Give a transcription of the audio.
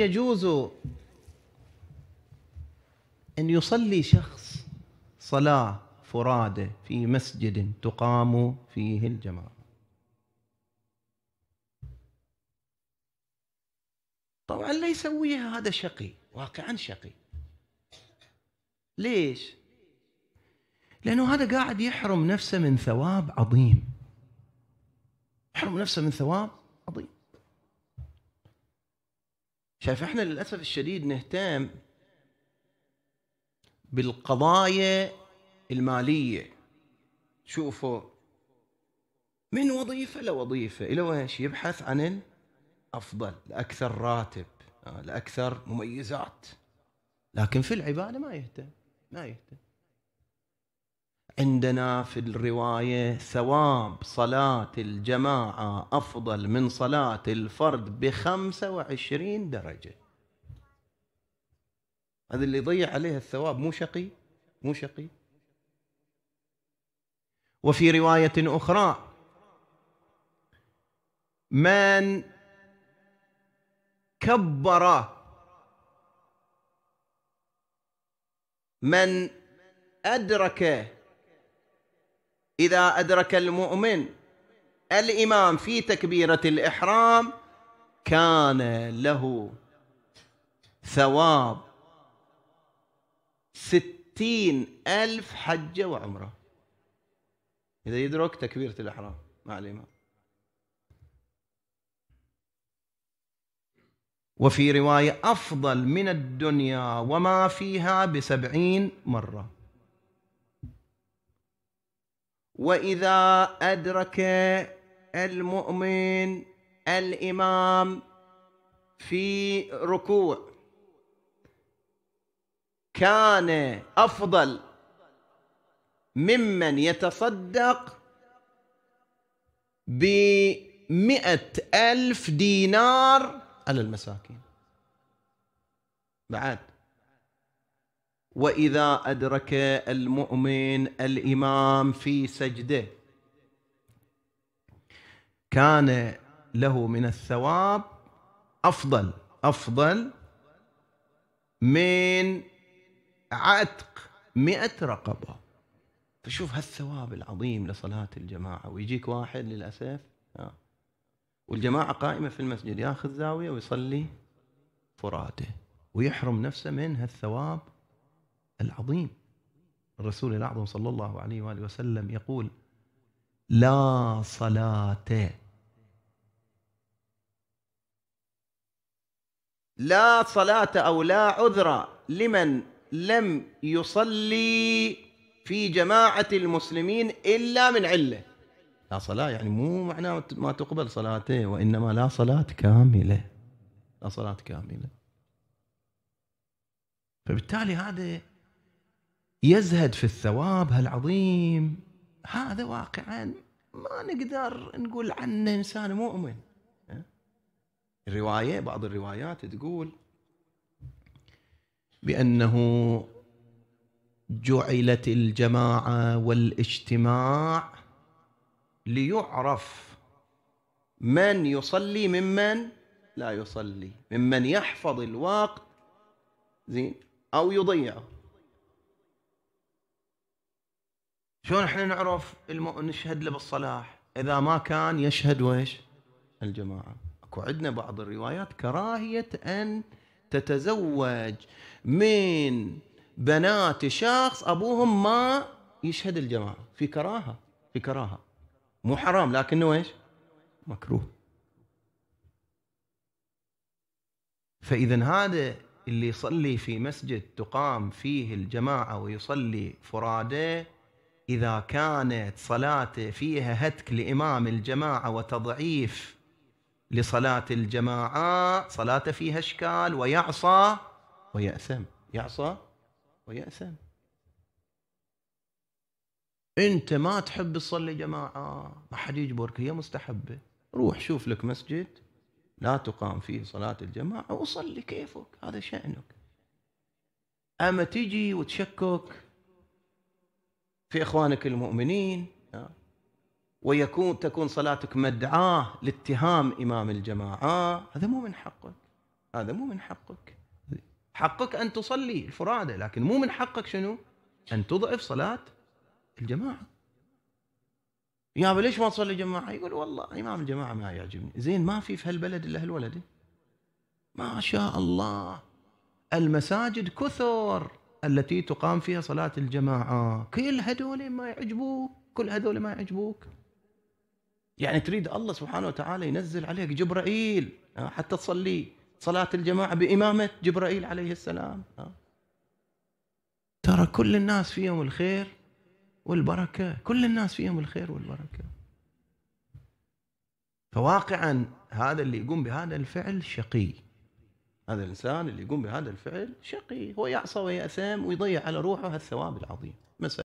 يجوز أن يصلي شخص صلاة فرادة في مسجد تقام فيه الجماعة طبعا لا يسويها هذا شقي واقعا شقي ليش؟ لأنه هذا قاعد يحرم نفسه من ثواب عظيم يحرم نفسه من ثواب شايف احنا للاسف الشديد نهتم بالقضايا الماليه شوفوا من وظيفه لوظيفه الى ويش يبحث عن الافضل الاكثر راتب الاكثر مميزات لكن في العباده ما يهتم ما يهتم عندنا في الرواية ثواب صلاة الجماعة أفضل من صلاة الفرد بخمسة وعشرين درجة هذا اللي يضيع عليه الثواب مو شقي مو شقي وفي رواية أخرى من كبر من أدرك اذا ادرك المؤمن الامام في تكبيره الاحرام كان له ثواب ستين ألف حجة وعمرة إذا يدرك تكبيرة الإحرام مع الإمام وفي رواية أفضل من الدنيا وما فيها بسبعين مرة واذا ادرك المؤمن الامام في ركوع كان افضل ممن يتصدق بمئة ألف دينار على المساكين بعد واذا ادرك المؤمن الامام في سجده كان له من الثواب افضل افضل من عتق مئة رقبة فشوف هالثواب العظيم لصلاة الجماعة ويجيك واحد للأسف والجماعة قائمة في المسجد ياخذ زاوية ويصلي فراته ويحرم نفسه من هالثواب العظيم الرسول الأعظم صلى الله عليه وآله وسلم يقول لا صلاة لا صلاة أو لا عذر لمن لم يصلي في جماعة المسلمين إلا من علة لا صلاة يعني مو معناه ما تقبل صلاته وإنما لا صلاة كاملة لا صلاة كاملة فبالتالي هذا يزهد في الثواب العظيم هذا واقعا ما نقدر نقول عنه انسان مؤمن الروايه بعض الروايات تقول بانه جعلت الجماعه والاجتماع ليعرف من يصلي ممن لا يصلي ممن يحفظ الوقت زين او يضيعه شلون احنا نعرف الم... نشهد له بالصلاح اذا ما كان يشهد ويش الجماعه اكو عندنا بعض الروايات كراهيه ان تتزوج من بنات شخص ابوهم ما يشهد الجماعه في كراهه في كراهه مو حرام لكنه ايش مكروه فاذا هذا اللي يصلي في مسجد تقام فيه الجماعه ويصلي فراده إذا كانت صلاته فيها هتك لإمام الجماعة وتضعيف لصلاة الجماعة صلاته فيها إشكال ويعصى ويأثم يعصى ويأثم أنت ما تحب تصلي جماعة ما حد يجبرك هي مستحبة روح شوف لك مسجد لا تقام فيه صلاة الجماعة وصلي كيفك هذا شأنك أما تجي وتشكك في اخوانك المؤمنين ويكون تكون صلاتك مدعاه لاتهام امام الجماعه هذا مو من حقك هذا مو من حقك حقك ان تصلي الفرادى لكن مو من حقك شنو؟ ان تضعف صلاه الجماعه يا ليش ما تصلي جماعه؟ يقول والله امام الجماعه ما يعجبني، زين ما في في هالبلد الا هالولد ما شاء الله المساجد كثر التي تقام فيها صلاة الجماعة كل هذول ما يعجبوك كل هذول ما يعجبوك يعني تريد الله سبحانه وتعالى ينزل عليك جبرائيل آه، حتى تصلي صلاة الجماعة بإمامة جبرائيل عليه السلام آه. ترى كل الناس فيهم الخير والبركة كل الناس فيهم الخير والبركة فواقعا هذا اللي يقوم بهذا الفعل شقي هذا الانسان اللي يقوم بهذا الفعل شقي هو يعصى ويأثم ويضيع على روحه هالثواب العظيم مساء